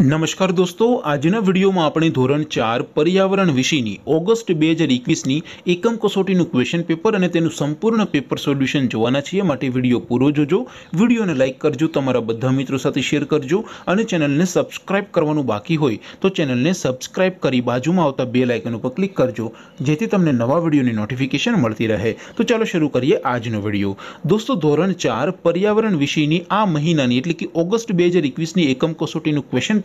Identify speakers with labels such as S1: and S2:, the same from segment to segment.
S1: नमस्कार दोस्तों आज इन वीडियो में अपने ધોરણ 4 પર્યાવરણ વિષયની ઓગસ્ટ 2021 ની એકમ કસોટી નું ક્વેશ્ચન પેપર અને તેનું સંપૂર્ણ પેપર સોલ્યુશન જોવાના છે એટલે વિડિયો પૂરો જોજો વિડિયોને લાઈક કરજો તમારા બધા મિત્રો સાથે શેર કરજો અને ચેનલને સબ્સ્ક્રાઇબ કરવાનું બાકી હોય તો ચેનલને સબ્સ્ક્રાઇબ કરી બાજુમાં આવતા બેલ આઇકન ઉપર ક્લિક કરજો જેથી તમને નવા વિડિયોની નોટિફિકેશન મળતી રહે તો ચાલો શરૂ કરીએ આજનો વિડિયો दोस्तों ધોરણ 4 પર્યાવરણ વિષયની આ મહિનાની એટલે કે ઓગસ્ટ 2021 ની એકમ કસોટી નું question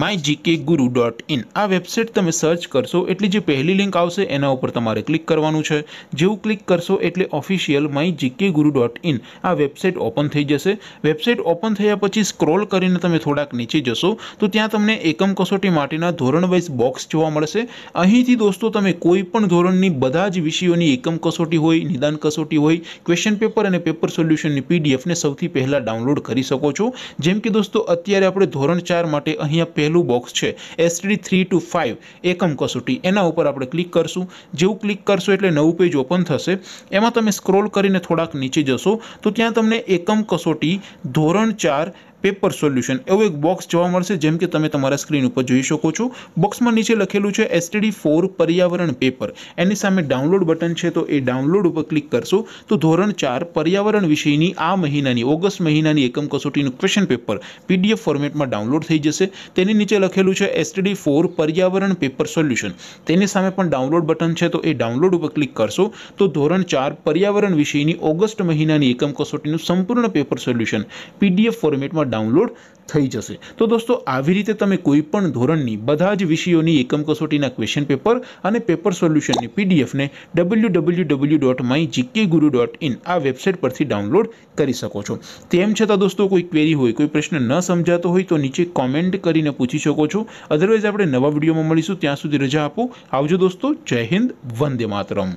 S1: my GK guru dot in આ વેબસાઇટ તમે સર્ચ કરશો એટલે જે પહેલી લિંક આવશે એના ઉપર તમારે ક્લિક કરવાનું છે જેવું ક્લિક કરશો એટલે official my GK guru dot in આ વેબસાઇટ ઓપન થઈ જશે વેબસાઇટ ઓપન થયા પછી સ્ક્રોલ કરીને તમે થોડાક નીચે જશો તો ત્યાં તમને એકમ કસોટી માટેના ધોરણ વાઇઝ બોક્સ જોવા મળશે અહીંથી દોસ્તો તમે કોઈ પણ ધોરણની બધા જ વિષયોની એકમ કસોટી હોય નિદાન કસોટી હોય ક્વેશ્ચન પેપર અને પેપર સોલ્યુશનની પીડીએફને સૌથી પહેલાં ડાઉનલોડ કરી શકો છો જેમ કે દોસ્તો અત્યારે આપણે ધોરણ ચાર માટે અહીંયા પહેલું બોક્સ છે એસટીડી થ્રી ટુ ફાઇવ એકમ કસોટી એના ઉપર આપણે ક્લિક કરશું જેવું ક્લિક કરશો એટલે નવું પેજ ઓપન થશે એમાં તમે સ્ક્રોલ કરીને થોડાક નીચે જશો તો ત્યાં તમને એકમ કસોટી ધોરણ ચાર पेपर सॉल्यूशन एवो एक बॉक्स જોવા મળશે જેમ કે તમે તમારા સ્ક્રીન ઉપર જોઈ શકો છો બોક્સ માં નીચે લખેલું છે STD 4 પર્યાવરણ પેપર એની સામે ડાઉનલોડ બટન છે તો એ ડાઉનલોડ ઉપર ક્લિક કરશો તો ધોરણ 4 પર્યાવરણ વિષયની આ મહિનાની ઓગસ્ટ મહિનાની એકમ કસોટીનું ક્વેશ્ચન પેપર PDF ફોર્મેટમાં ડાઉનલોડ થઈ જશે તેની નીચે લખેલું છે STD 4 પર્યાવરણ પેપર સોલ્યુશન તેની સામે પણ ડાઉનલોડ બટન છે તો એ ડાઉનલોડ ઉપર ક્લિક કરશો તો ધોરણ 4 પર્યાવરણ વિષયની ઓગસ્ટ મહિનાની એકમ કસોટીનું સંપૂર્ણ પેપર સોલ્યુશન PDF ફોર્મેટમાં ડાઉનલોડ થઈ જશે તો દોસ્તો આવી રીતે તમે કોઈપણ ધોરણની બધા જ વિષયોની એકમ કસોટીના ક્વેશ્ચન પેપર અને પેપર સોલ્યુશનની પીડીએફ ને www.mygkguru.in આ વેબસાઈટ પરથી ડાઉનલોડ કરી શકો છો તેમ છતાં દોસ્તો કોઈ ક્વેરી હોય કોઈ પ્રશ્ન ન સમજાતો હોય તો નીચે કમેન્ટ કરીને પૂછી શકો છો અધરવાઇઝ આપણે નવા વિડિયોમાં મળીશું ત્યાં સુધી રજા આપો આવજો દોસ્તો જય હિન્દ વંદે માતરમ